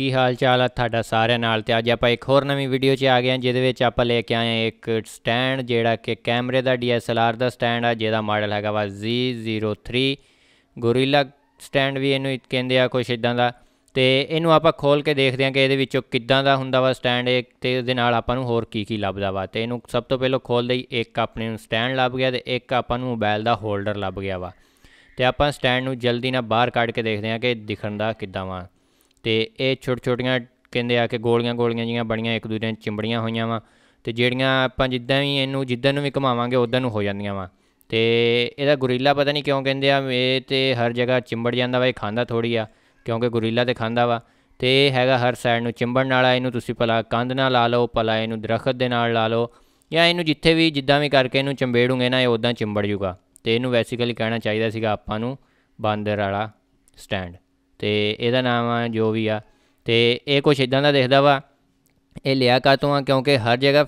ਕੀ ਹਾਲ ਚਾਲ ਆ ਤੁਹਾਡਾ ਸਾਰਿਆਂ ਨਾਲ ਤੇ ਅੱਜ ਆਪਾਂ ਇੱਕ ਹੋਰ ਨਵੀਂ ਵੀਡੀਓ 'ਚ ਆ ਗਏ ਹਾਂ ਜਿਹਦੇ ਵਿੱਚ ਆਪਾਂ ਲੈ ਕੇ ਆਏ ਹਾਂ ਇੱਕ ਸਟੈਂਡ ਜਿਹੜਾ ਕਿ ਕੈਮਰੇ ਦਾ DSLR ਦਾ ਸਟੈਂਡ ਆ ਜਿਹਦਾ ਮਾਡਲ ਹੈਗਾ ਵਾ Z03 ਗੋਰੀਲਾ ਸਟੈਂਡ ਵੀ ਇਹਨੂੰ ਕਹਿੰਦੇ ਆ ਕੁਝ ਇਦਾਂ ਦਾ ਤੇ ਇਹਨੂੰ ਆਪਾਂ ਖੋਲ ਕੇ ਦੇਖਦੇ ਹਾਂ ਕਿ ਇਹਦੇ ਵਿੱਚੋਂ ਕਿੱਦਾਂ ਦਾ ਹੁੰਦਾ ਵਾ ਸਟੈਂਡ ਇਹ ਤੇ ਉਹਦੇ ਨਾਲ ਆਪਾਂ ਨੂੰ ਹੋਰ ਕੀ ਕੀ ਲੱਭਦਾ ਵਾ ਤੇ ਇਹਨੂੰ ਸਭ ਤੋਂ ਪਹਿਲਾਂ ਖੋਲ ਲਈ ਇੱਕ ਆਪਣੇ ਨੂੰ ਸਟੈਂਡ ਲੱਭ ਗਿਆ ਤੇ ਇੱਕ ਆਪਾਂ ਨੂੰ ਮੋਬਾਈਲ ਦਾ ਹੋਲਡਰ ਲੱਭ ਗਿਆ ਵਾ ਤੇ ਆਪਾਂ ਸਟੈਂਡ ਨੂੰ ਜਲਦੀ ਨਾਲ ਬਾਹਰ ਕੱਢ ਕੇ ਦੇਖਦੇ ਹਾਂ ਕਿ ਦਿਖਣ ਦਾ ਕਿੱਦਾਂ ਵਾ ਤੇ ਇਹ ਛੋਟ ਛੋਟੀਆਂ ਕਹਿੰਦੇ ਆ ਕਿ ਗੋਲੀਆਂ ਗੋਲੀਆਂ ਜੀਆਂ ਬਣੀਆਂ ਇੱਕ ਦੂਜੇ ਨਾਲ ਚਿੰਬੜੀਆਂ ਹੋਈਆਂ ਵਾ ਤੇ ਜਿਹੜੀਆਂ ਆਪਾਂ ਜਿੱਦਾਂ ਵੀ ਇਹਨੂੰ ਜਿੱਦਾਂ ਨੂੰ ਵੀ ਘਮਾਵਾਂਗੇ ਉਦਾਂ ਨੂੰ ਹੋ ਜਾਂਦੀਆਂ ਵਾ ਤੇ ਇਹਦਾ ਗੋਰੀਲਾ ਪਤਾ ਨਹੀਂ ਕਿਉਂ ਕਹਿੰਦੇ ਆ ਇਹ ਤੇ ਹਰ ਜਗ੍ਹਾ ਚਿੰਬੜ ਜਾਂਦਾ ਵਾ ਇਹ ਖਾਂਦਾ ਥੋੜੀ ਆ ਕਿਉਂਕਿ ਗੋਰੀਲਾ ਤੇ ਖਾਂਦਾ ਵਾ ਤੇ ਇਹ ਹੈਗਾ ਹਰ ਸਾਈਡ ਨੂੰ ਚਿੰਬੜਨ ਵਾਲਾ ਇਹਨੂੰ ਤੁਸੀਂ ਭਲਾ ਕੰਧ ਨਾਲ ਲਾ ਲਓ ਪਲਾ ਇਹਨੂੰ ਦਰਖਤ ਦੇ ਨਾਲ ਲਾ ਲਓ ਜਾਂ ਇਹਨੂੰ ਜਿੱਥੇ ਵੀ ਜਿੱਦਾਂ ਵੀ ਕਰਕੇ ਇਹਨੂੰ ਚੰਬੇੜੂਗੇ ਨਾ ਇਹ ਉਦਾਂ ਚਿੰਬੜ ਜੂਗਾ ਤੇ ਇਹਨੂੰ ਬੇਸਿਕਲੀ ਕਹਿਣਾ ਚਾਹੀਦਾ ਸੀਗਾ ਆਪਾਂ ਨੂੰ ਬਾਂਦਰ ਵਾਲਾ ਸਟੈਂਡ ਤੇ ਇਹਦਾ ਨਾਮ ਆ ਜੋ ਵੀ ਆ ਤੇ ਇਹ ਕੁਝ ਇਦਾਂ ਦਾ ਦਿਖਦਾ ਵਾ ਇਹ ਲਿਆ ਕਾਤੋਂ ਆ ਕਿਉਂਕਿ ਹਰ ਜਗ੍ਹਾ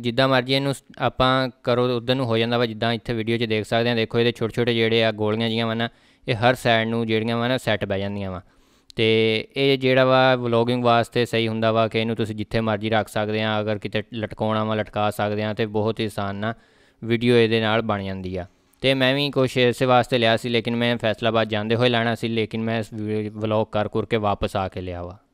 ਜਿੱਦਾਂ ਮਰਜੀ ਇਹਨੂੰ ਆਪਾਂ ਕਰੋ ਉਦੋਂ ਨੂੰ ਹੋ ਜਾਂਦਾ ਵਾ ਜਿੱਦਾਂ ਇੱਥੇ ਵੀਡੀਓ 'ਚ ਦੇਖ ਸਕਦੇ ਆ ਦੇਖੋ ਇਹਦੇ ਛੋਟੇ ਛੋਟੇ ਜਿਹੜੇ ਆ ਗੋਲੀਆਂ ਜੀਆਂ ਵਾ ਨਾ ਇਹ ਹਰ ਸਾਈਡ ਨੂੰ ਜਿਹੜੀਆਂ ਵਾ ਨਾ ਸੈੱਟ ਬੈ ਜਾਂਦੀਆਂ ਵਾ ਤੇ ਇਹ ਜਿਹੜਾ ਵਾ ਵਲੋਗਿੰਗ ਵਾਸਤੇ ਸਹੀ ਹੁੰਦਾ ਵਾ ਕਿ ਇਹਨੂੰ ਤੁਸੀਂ ਜਿੱਥੇ ਮਰਜ਼ੀ ਰੱਖ ਸਕਦੇ ਆ ਅਗਰ ਕਿਤੇ ਲਟਕਾਉਣਾ ਵਾ ਲਟਕਾ ਸਕਦੇ ਆ ਤੇ ਬਹੁਤ ਹੀ ਆਸਾਨ ਨਾ ਵੀਡੀਓ ਇਹਦੇ ਨਾਲ ਬਣ ਜਾਂਦੀ ਆ ਤੇ ਮੈਂ ਵੀ ਕੁਝ ਇਸੇ ਵਾਸਤੇ ਲਿਆ ਸੀ ਲੇਕਿਨ ਮੈਂ ਫੈਸਲਾਬਾਦ ਜਾਂਦੇ ਹੋਏ ਲੈਣਾ ਸੀ ਲੇਕਿਨ ਮੈਂ ਵਲੌਗ ਕਰ ਕਰਕੇ ਵਾਪਸ ਆ ਕੇ ਲਿਆ ਵਾ